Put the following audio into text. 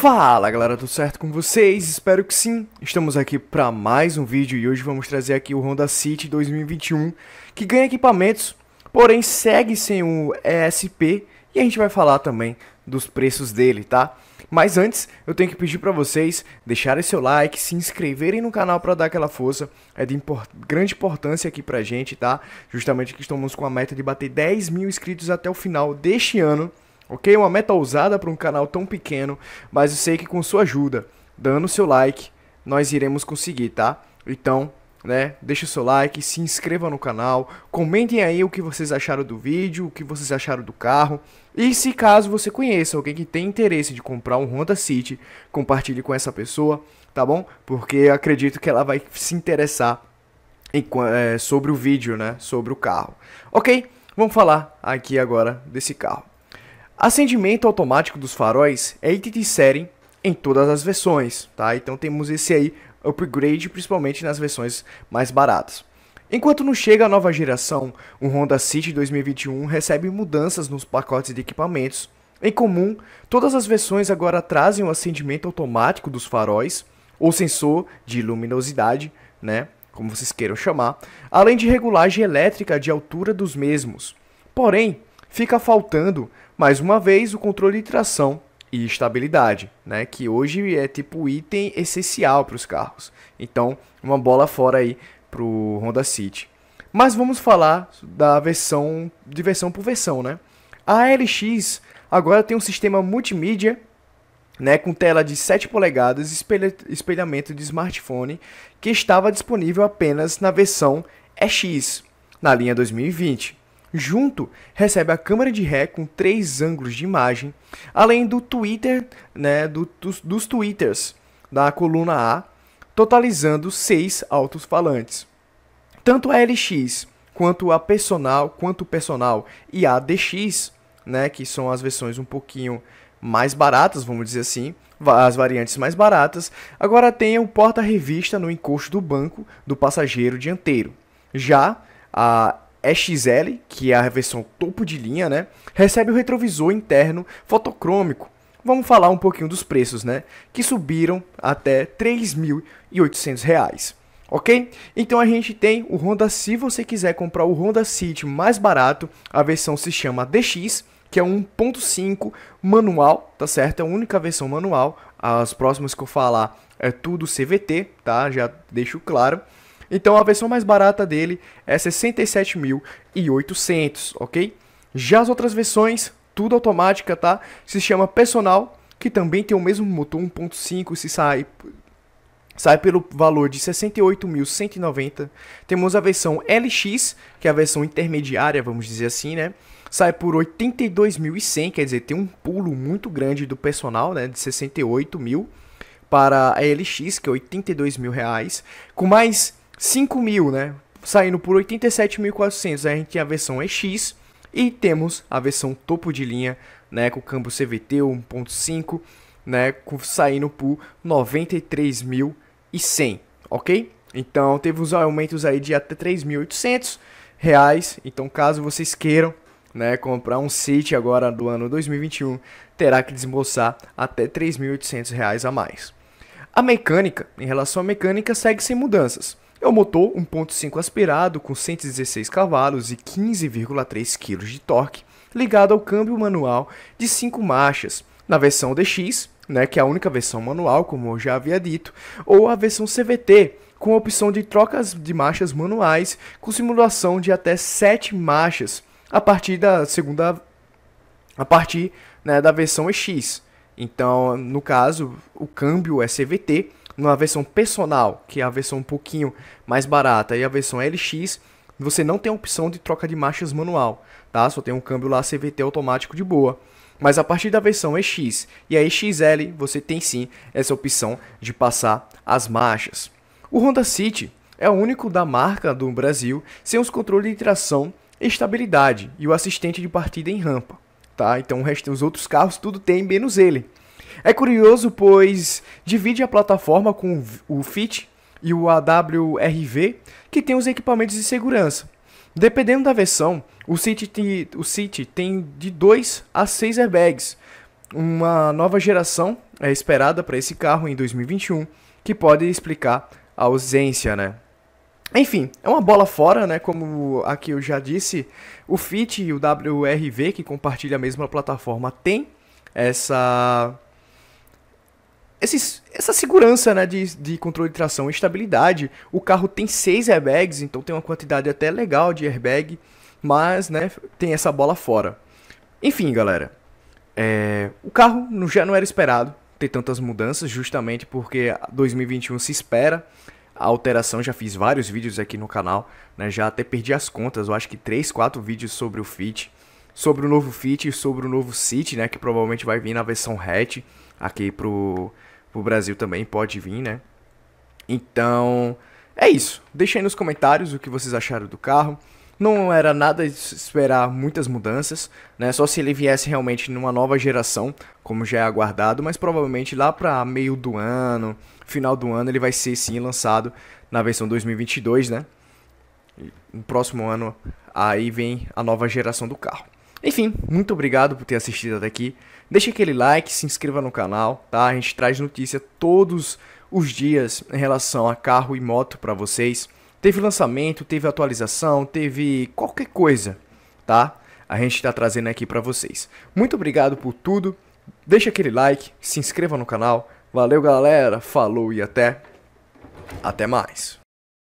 Fala galera, tudo certo com vocês? Espero que sim. Estamos aqui para mais um vídeo e hoje vamos trazer aqui o Honda City 2021 que ganha equipamentos, porém segue sem o ESP e a gente vai falar também dos preços dele, tá? Mas antes, eu tenho que pedir para vocês deixarem seu like, se inscreverem no canal para dar aquela força, é de import grande importância aqui pra gente, tá? Justamente que estamos com a meta de bater 10 mil inscritos até o final deste ano ok? Uma meta ousada para um canal tão pequeno, mas eu sei que com sua ajuda, dando seu like, nós iremos conseguir, tá? Então, né, deixa seu like, se inscreva no canal, comentem aí o que vocês acharam do vídeo, o que vocês acharam do carro, e se caso você conheça alguém que tem interesse de comprar um Honda City, compartilhe com essa pessoa, tá bom? Porque acredito que ela vai se interessar em, é, sobre o vídeo, né, sobre o carro. Ok? Vamos falar aqui agora desse carro. Acendimento automático dos faróis é item de série em todas as versões, tá? Então temos esse aí upgrade principalmente nas versões mais baratas. Enquanto não chega a nova geração, o Honda City 2021 recebe mudanças nos pacotes de equipamentos. Em comum, todas as versões agora trazem o acendimento automático dos faróis, ou sensor de luminosidade, né, como vocês queiram chamar, além de regulagem elétrica de altura dos mesmos. Porém, Fica faltando, mais uma vez, o controle de tração e estabilidade, né? Que hoje é tipo item essencial para os carros. Então, uma bola fora aí para o Honda City. Mas vamos falar da versão de versão por versão, né? A LX agora tem um sistema multimídia, né, com tela de 7 polegadas, espelha, espelhamento de smartphone, que estava disponível apenas na versão EX, na linha 2020. Junto, recebe a câmera de ré com três ângulos de imagem, além do Twitter, né, do, dos, dos Twitters da coluna A, totalizando seis altos falantes. Tanto a LX quanto a personal, quanto o personal e a DX, né, que são as versões um pouquinho mais baratas, vamos dizer assim, as variantes mais baratas, agora tem o porta-revista no encosto do banco do passageiro dianteiro. Já a XL, que é a versão topo de linha, né? Recebe o retrovisor interno fotocrômico. Vamos falar um pouquinho dos preços, né? Que subiram até R$ 3.800 ok? Então a gente tem o Honda, se você quiser comprar o Honda City mais barato, a versão se chama DX, que é 1.5 manual, tá certo? É a única versão manual, as próximas que eu falar é tudo CVT, tá? Já deixo claro. Então a versão mais barata dele é 67.800, ok? Já as outras versões, tudo automática, tá? Se chama Personal, que também tem o mesmo motor 1.5, se sai sai pelo valor de 68.190. Temos a versão LX, que é a versão intermediária, vamos dizer assim, né? Sai por 82.100, quer dizer, tem um pulo muito grande do personal, né, de 68 mil para a LX, que é R$ mil reais, com mais 5 mil, né? Saindo por 87.400. A gente tem a versão EX e temos a versão topo de linha, né? Com câmbio CVT 1.5, né? Com, saindo por 93.100, ok? Então teve os aumentos aí de até 3.800 reais. Então caso vocês queiram né, comprar um City agora do ano 2021, terá que desembolsar até 3.800 reais a mais. A mecânica, em relação à mecânica, segue sem mudanças. É um motor 1.5 aspirado com 116 cavalos e 15,3 kg de torque, ligado ao câmbio manual de 5 marchas, na versão DX, né, que é a única versão manual, como eu já havia dito, ou a versão CVT, com a opção de trocas de marchas manuais, com simulação de até 7 marchas, a partir da segunda a partir né, da versão EX. Então, no caso, o câmbio é CVT na versão personal, que é a versão um pouquinho mais barata, e a versão LX, você não tem a opção de troca de marchas manual, tá? Só tem um câmbio lá CVT automático de boa. Mas a partir da versão EX e a EXL, você tem sim essa opção de passar as marchas. O Honda City é o único da marca do Brasil sem os controles de tração, estabilidade e o assistente de partida em rampa. Tá? Então o resto, os outros carros tudo tem menos ele. É curioso, pois divide a plataforma com o FIT e o AWRV, que tem os equipamentos de segurança. Dependendo da versão, o City tem, o City tem de 2 a 6 airbags. Uma nova geração é esperada para esse carro em 2021, que pode explicar a ausência, né? Enfim, é uma bola fora, né? Como aqui eu já disse, o FIT e o WRV, que compartilham a mesma plataforma, tem essa esses, essa segurança né, de, de controle de tração e estabilidade. O carro tem seis airbags, então tem uma quantidade até legal de airbag, mas né, tem essa bola fora. Enfim, galera, é, o carro já não era esperado ter tantas mudanças, justamente porque 2021 se espera a alteração. Já fiz vários vídeos aqui no canal, né, já até perdi as contas, eu acho que 3, 4 vídeos sobre o Fit, sobre o novo Fit e sobre o novo City, né, que provavelmente vai vir na versão hatch aqui pro, pro Brasil também, pode vir, né? Então, é isso. Deixem nos comentários o que vocês acharam do carro. Não era nada de esperar muitas mudanças, né? Só se ele viesse realmente numa nova geração, como já é aguardado, mas provavelmente lá para meio do ano, final do ano, ele vai ser sim lançado na versão 2022, né? no próximo ano aí vem a nova geração do carro. Enfim, muito obrigado por ter assistido até aqui. Deixa aquele like, se inscreva no canal, tá? A gente traz notícia todos os dias em relação a carro e moto para vocês. Teve lançamento, teve atualização, teve qualquer coisa, tá? A gente está trazendo aqui para vocês. Muito obrigado por tudo. Deixa aquele like, se inscreva no canal. Valeu, galera. Falou e até até mais.